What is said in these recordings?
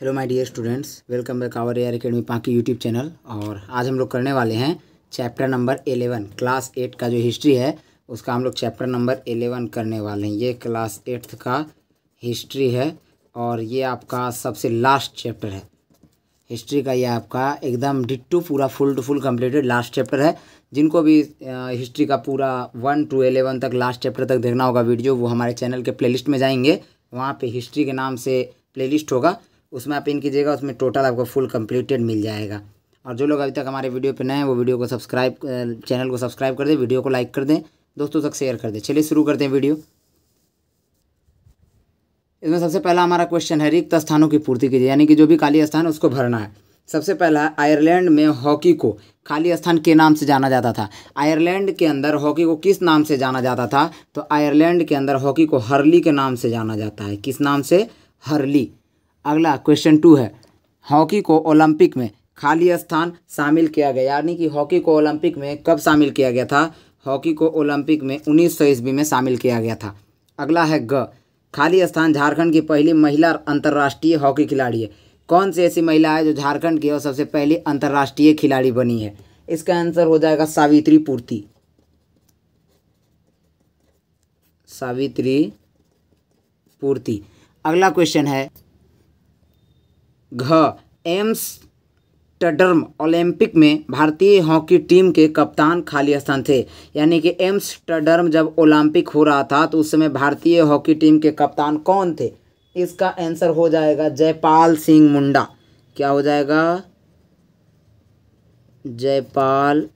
hello my dear students welcome back our air academy पाकि YouTube channel और आज हम लोग करने वाले हैं chapter number eleven class eight का जो हिस्ट्री है उसका हम लोग चैप्टर नंबर एलेवन करने वाले हैं ये क्लास एट्थ का हिस्ट्री है और ये आपका सबसे लास्ट चैप्टर है हिस्ट्री का ये आपका एकदम डिट्टू पूरा full to full completed last chapter है जिनको भी हिस्ट्री का पूरा वन टू एलेवन तक लास्ट चैप्टर तक देखना होगा वीडियो वो हमारे चैनल के प्ले में जाएंगे वहाँ पर हिस्ट्री के नाम से प्ले होगा उसमें आप इन कीजिएगा उसमें टोटल आपको फुल कंप्लीटेड मिल जाएगा और जो लोग अभी तक हमारे वीडियो पर नए हैं वो वीडियो को सब्सक्राइब चैनल को सब्सक्राइब कर दें वीडियो को लाइक कर दें दोस्तों तक शेयर कर दें चलिए शुरू करते हैं वीडियो इसमें सबसे पहला हमारा क्वेश्चन है रिक्त स्थानों की पूर्ति कीजिए यानी कि जो भी खाली स्थान है उसको भरना है सबसे पहला आयरलैंड में हॉकी को खाली स्थान के नाम से जाना जाता था आयरलैंड के अंदर हॉकी को किस नाम से जाना जाता था तो आयरलैंड के अंदर हॉकी को हरली के नाम से जाना जाता है किस नाम से हरली अगला क्वेश्चन टू है हॉकी को ओलंपिक में खाली स्थान शामिल किया गया यानी कि हॉकी को ओलंपिक में कब शामिल किया गया था हॉकी को ओलंपिक में उन्नीस सौ ईस्वी में शामिल किया गया था अगला है ग खाली स्थान झारखंड की पहली महिला अंतर्राष्ट्रीय हॉकी खिलाड़ी है कौन सी ऐसी महिला है जो झारखंड की और सबसे पहली अंतर्राष्ट्रीय खिलाड़ी बनी है इसका आंसर हो जाएगा सावित्री पूर्ति सावित्री पूर्ति अगला क्वेश्चन है घ एम्स टडर्म ओलंपिक में भारतीय हॉकी टीम के कप्तान खाली स्थान थे यानी कि एम्स टडर्म जब ओलंपिक हो रहा था तो उस समय भारतीय हॉकी टीम के कप्तान कौन थे इसका आंसर हो जाएगा जयपाल सिंह मुंडा क्या हो जाएगा जयपाल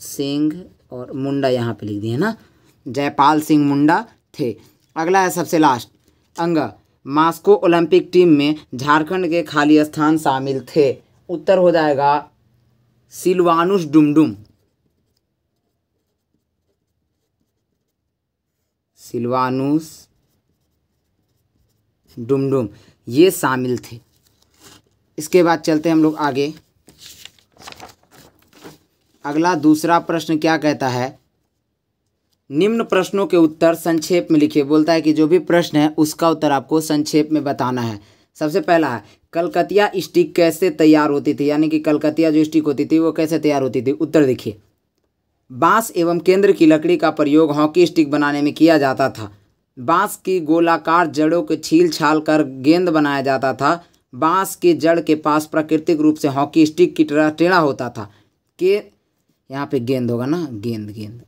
सिंह और मुंडा यहाँ पे लिख दिए ना जयपाल सिंह मुंडा थे अगला है सबसे लास्ट अंग मास्को ओलंपिक टीम में झारखंड के खाली स्थान शामिल थे उत्तर हो जाएगा सिलवानुष डुमडुम सिलवानुस डुमडुम ये शामिल थे इसके बाद चलते हम लोग आगे अगला दूसरा प्रश्न क्या कहता है निम्न प्रश्नों के उत्तर संक्षेप में लिखिए बोलता है कि जो भी प्रश्न है उसका उत्तर आपको संक्षेप में बताना है सबसे पहला है कलकतिया स्टिक कैसे तैयार होती थी यानी कि कलकतिया जो स्टिक होती थी वो कैसे तैयार होती थी उत्तर देखिए बांस एवं केंद्र की लकड़ी का प्रयोग हॉकी स्टिक बनाने में किया जाता था बांस की गोलाकार जड़ों को छील छाल कर गेंद बनाया जाता था बांस के जड़ के पास प्राकृतिक रूप से हॉकी स्टिक की टेढ़ा टेढ़ा होता था के यहाँ पे गेंद होगा ना गेंद गेंद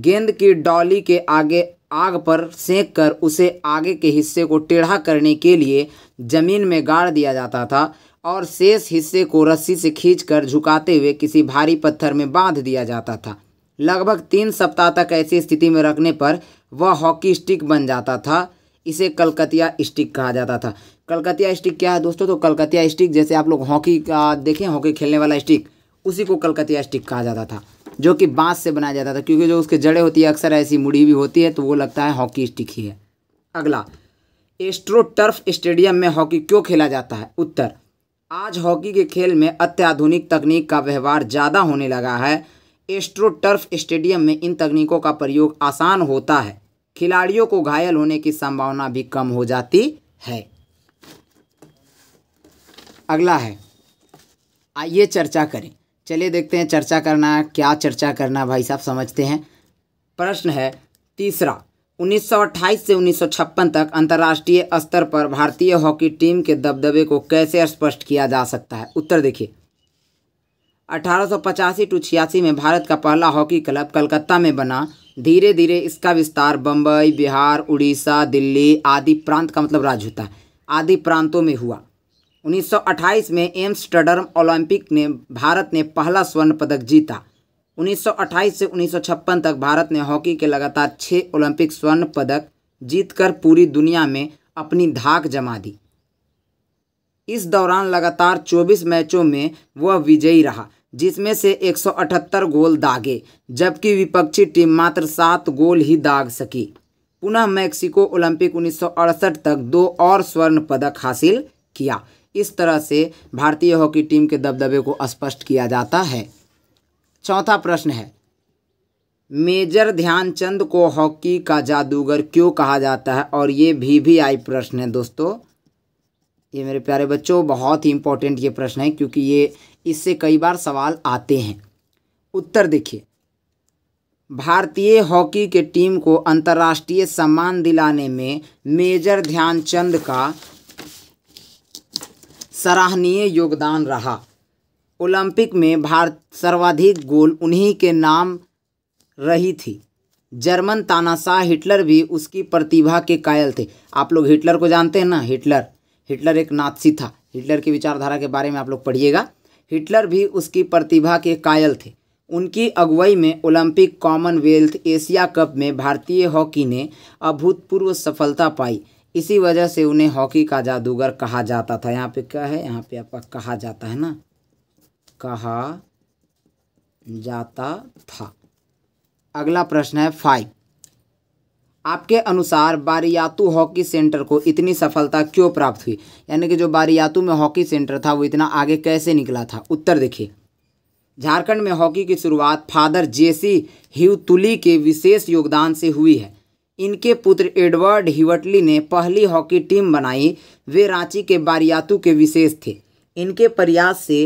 गेंद की डॉली के आगे आग पर सेंक कर उसे आगे के हिस्से को टेढ़ा करने के लिए ज़मीन में गाड़ दिया जाता था और शेष हिस्से को रस्सी से खींचकर झुकाते हुए किसी भारी पत्थर में बांध दिया जाता था लगभग तीन सप्ताह तक ऐसी स्थिति में रखने पर वह हॉकी स्टिक बन जाता था इसे कलकतिया स्टिक कहा जाता था कलकतिया स्टिक क्या है दोस्तों तो कलकतिया स्टिक जैसे आप लोग हॉकी का देखें हॉकी खेलने वाला स्टिक उसी को कलकतिया स्टिक कहा जाता था जो कि बाँस से बनाया जाता था क्योंकि जो उसके जड़ें होती है अक्सर ऐसी मुड़ी हुई होती है तो वो लगता है हॉकी स्टिक ही है अगला एस्ट्रो टर्फ स्टेडियम में हॉकी क्यों खेला जाता है उत्तर आज हॉकी के खेल में अत्याधुनिक तकनीक का व्यवहार ज़्यादा होने लगा है एस्ट्रो टर्फ स्टेडियम में इन तकनीकों का प्रयोग आसान होता है खिलाड़ियों को घायल होने की संभावना भी कम हो जाती है अगला है आइए चर्चा करें चलिए देखते हैं चर्चा करना क्या चर्चा करना भाई साहब समझते हैं प्रश्न है तीसरा 1928 से 1956 तक अंतर्राष्ट्रीय स्तर पर भारतीय हॉकी टीम के दबदबे को कैसे स्पष्ट किया जा सकता है उत्तर देखिए अठारह टू छियासी में भारत का पहला हॉकी क्लब कलकत्ता में बना धीरे धीरे इसका विस्तार बम्बई बिहार उड़ीसा दिल्ली आदि प्रांत का मतलब राज्य होता है आदि प्रांतों में हुआ 1928 में एम्स्टर्डम ओलंपिक ने भारत ने पहला स्वर्ण पदक जीता 1928 से 1956 तक भारत ने हॉकी के लगातार छः ओलंपिक स्वर्ण पदक जीतकर पूरी दुनिया में अपनी धाक जमा दी इस दौरान लगातार 24 मैचों में वह विजयी रहा जिसमें से 178 गोल दागे जबकि विपक्षी टीम मात्र सात गोल ही दाग सकी पुनः मैक्सिको ओलंपिक 1968 तक दो और स्वर्ण पदक हासिल किया इस तरह से भारतीय हॉकी टीम के दबदबे को स्पष्ट किया जाता है चौथा प्रश्न है मेजर ध्यानचंद को हॉकी का जादूगर क्यों कहा जाता है और ये भी भी आई प्रश्न है दोस्तों ये मेरे प्यारे बच्चों बहुत ही इंपॉर्टेंट ये प्रश्न है क्योंकि ये इससे कई बार सवाल आते हैं उत्तर देखिए भारतीय हॉकी के टीम को अंतर्राष्ट्रीय सम्मान दिलाने में मेजर ध्यानचंद का सराहनीय योगदान रहा ओलंपिक में भारत सर्वाधिक गोल उन्हीं के नाम रही थी जर्मन तानाशाह हिटलर भी उसकी प्रतिभा के कायल थे आप लोग हिटलर को जानते हैं ना हिटलर हिटलर एक नाथसी था हिटलर की विचारधारा के बारे में आप लोग पढ़िएगा हिटलर भी उसकी प्रतिभा के कायल थे उनकी अगुवाई में ओलंपिक कॉमनवेल्थ एशिया कप में भारतीय हॉकी ने अभूतपूर्व सफलता पाई इसी वजह से उन्हें हॉकी का जादूगर कहा जाता था यहाँ पे क्या है यहाँ पे आपका कहा जाता है ना कहा जाता था अगला प्रश्न है फाइव आपके अनुसार बारियातू हॉकी सेंटर को इतनी सफलता क्यों प्राप्त हुई यानी कि जो बारियातू में हॉकी सेंटर था वो इतना आगे कैसे निकला था उत्तर देखिए झारखंड में हॉकी की शुरुआत फादर जेसी हिवतुली के विशेष योगदान से हुई है इनके पुत्र एडवर्ड हिवटली ने पहली हॉकी टीम बनाई वे रांची के बारियातू के विशेष थे इनके प्रयास से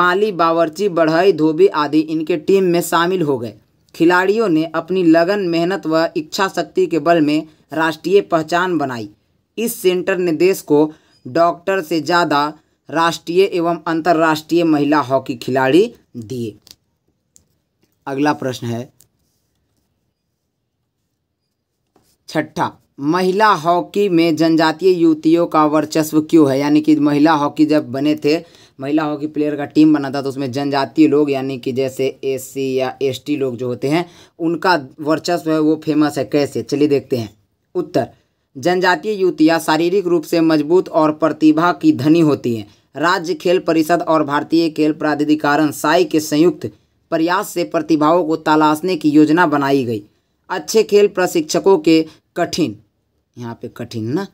माली बावर्ची बढ़ई धोबी आदि इनके टीम में शामिल हो गए खिलाड़ियों ने अपनी लगन मेहनत व इच्छा शक्ति के बल में राष्ट्रीय पहचान बनाई इस सेंटर ने देश को डॉक्टर से ज़्यादा राष्ट्रीय एवं अंतर्राष्ट्रीय महिला हॉकी खिलाड़ी दिए अगला प्रश्न है छठा महिला हॉकी में जनजातीय युवतियों का वर्चस्व क्यों है यानी कि महिला हॉकी जब बने थे महिला हॉकी प्लेयर का टीम बना था तो उसमें जनजातीय लोग यानी कि जैसे एससी या एसटी लोग जो होते हैं उनका वर्चस्व है वो फेमस है कैसे चलिए देखते हैं उत्तर जनजातीय युवतियाँ शारीरिक रूप से मजबूत और प्रतिभा की धनी होती हैं राज्य खेल परिषद और भारतीय खेल प्राधिकरण साई के संयुक्त प्रयास से प्रतिभाओं को तलाशने की योजना बनाई गई अच्छे खेल प्रशिक्षकों के कठिन यहाँ पे कठिन ना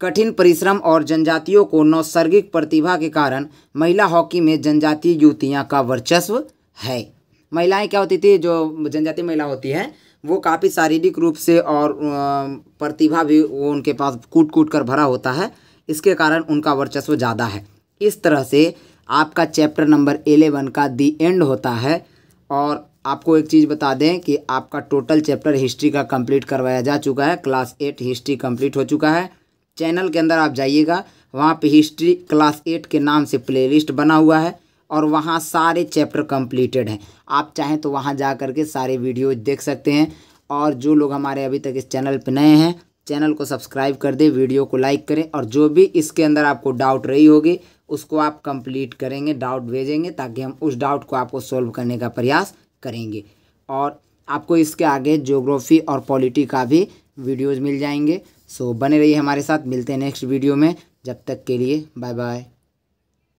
कठिन परिश्रम और जनजातियों को नौसर्गिक प्रतिभा के कारण महिला हॉकी में जनजातीय युवतियाँ का वर्चस्व है महिलाएं क्या होती थी जो जनजातीय महिला होती है वो काफ़ी शारीरिक रूप से और प्रतिभा भी वो उनके पास कूट कूट कर भरा होता है इसके कारण उनका वर्चस्व ज़्यादा है इस तरह से आपका चैप्टर नंबर एलेवन का दी एंड होता है और आपको एक चीज़ बता दें कि आपका टोटल चैप्टर हिस्ट्री का कंप्लीट करवाया जा चुका है क्लास एट हिस्ट्री कंप्लीट हो चुका है चैनल के अंदर आप जाइएगा वहाँ पे हिस्ट्री क्लास एट के नाम से प्लेलिस्ट बना हुआ है और वहाँ सारे चैप्टर कंप्लीटेड हैं आप चाहें तो वहाँ जा कर के सारे वीडियो देख सकते हैं और जो लोग हमारे अभी तक इस चैनल पर नए हैं चैनल को सब्सक्राइब कर दें वीडियो को लाइक करें और जो भी इसके अंदर आपको डाउट रही होगी उसको आप कंप्लीट करेंगे डाउट भेजेंगे ताकि हम उस डाउट को आपको सॉल्व करने का प्रयास करेंगे और आपको इसके आगे ज्योग्राफी और पॉलिटी का भी वीडियोज़ मिल जाएंगे सो बने रहिए हमारे साथ मिलते हैं नेक्स्ट वीडियो में जब तक के लिए बाय बाय